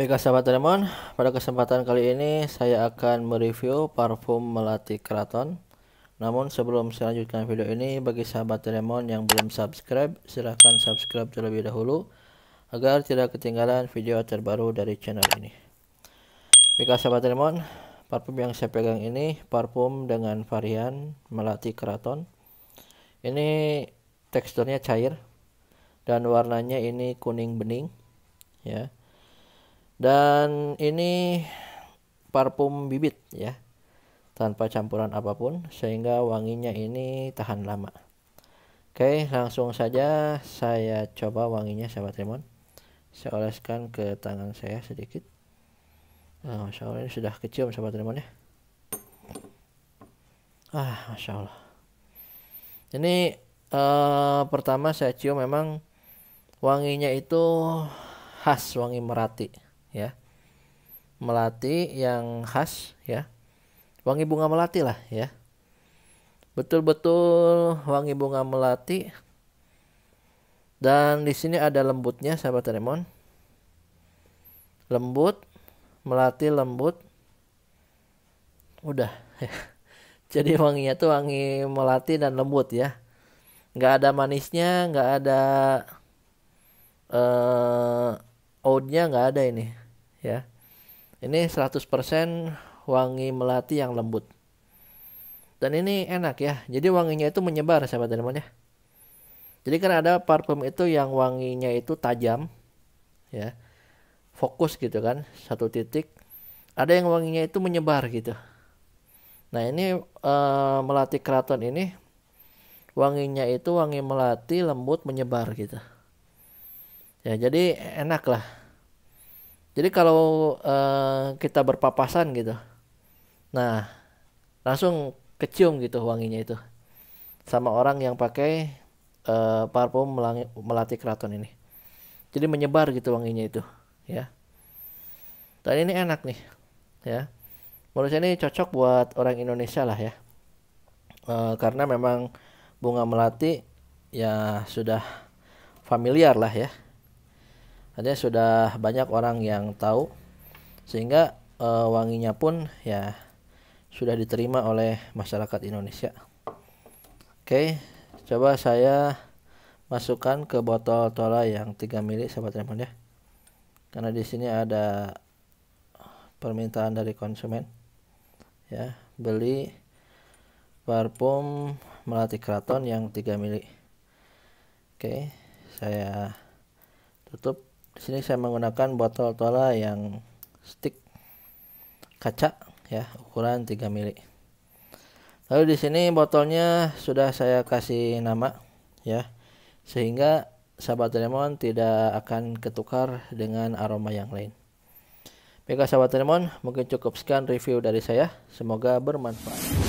Baiklah sahabat Doraemon, pada kesempatan kali ini saya akan mereview parfum melati keraton. Namun sebelum saya lanjutkan video ini, bagi sahabat Lemon yang belum subscribe, silahkan subscribe terlebih dahulu agar tidak ketinggalan video terbaru dari channel ini. Baiklah sahabat Doraemon, parfum yang saya pegang ini parfum dengan varian melati keraton. Ini teksturnya cair dan warnanya ini kuning bening ya dan ini parfum bibit ya. Tanpa campuran apapun sehingga wanginya ini tahan lama. Oke, langsung saja saya coba wanginya sahabat remon. Saya oleskan ke tangan saya sedikit. Nah, Masya Allah ini sudah kecium sahabat remon ya. Ah, Masya Allah. Ini uh, pertama saya cium memang wanginya itu khas wangi merati ya melati yang khas ya wangi bunga melati lah ya betul-betul wangi bunga melati dan di sini ada lembutnya sahabat Remon lembut melati lembut udah ya. jadi wanginya tuh wangi melati dan lembut ya nggak ada manisnya nggak ada eh uh, oatnya nggak ada ini ya. Ini 100% wangi melati yang lembut. Dan ini enak ya. Jadi wanginya itu menyebar sahabat teman-teman ya. Jadi kan ada parfum itu yang wanginya itu tajam ya. Fokus gitu kan, satu titik. Ada yang wanginya itu menyebar gitu. Nah, ini e, melati keraton ini wanginya itu wangi melati lembut menyebar gitu. Ya, jadi enak lah jadi kalau uh, kita berpapasan gitu, nah langsung kecium gitu wanginya itu sama orang yang pakai uh, parfum melangi, melati keraton ini. Jadi menyebar gitu wanginya itu, ya. Dan ini enak nih, ya. Menurut saya ini cocok buat orang Indonesia lah ya, uh, karena memang bunga melati ya sudah familiar lah ya artinya sudah banyak orang yang tahu sehingga e, wanginya pun ya sudah diterima oleh masyarakat Indonesia oke coba saya masukkan ke botol tola yang 3 mili sahabat Raymond ya karena di sini ada permintaan dari konsumen ya beli parfum melati keraton yang 3 mili oke saya tutup di sini saya menggunakan botol tola yang stick kaca ya ukuran 3 mili lalu di sini botolnya sudah saya kasih nama ya sehingga sahabat lemon tidak akan ketukar dengan aroma yang lain Baiklah sahabat lemon mungkin cukup sekian review dari saya semoga bermanfaat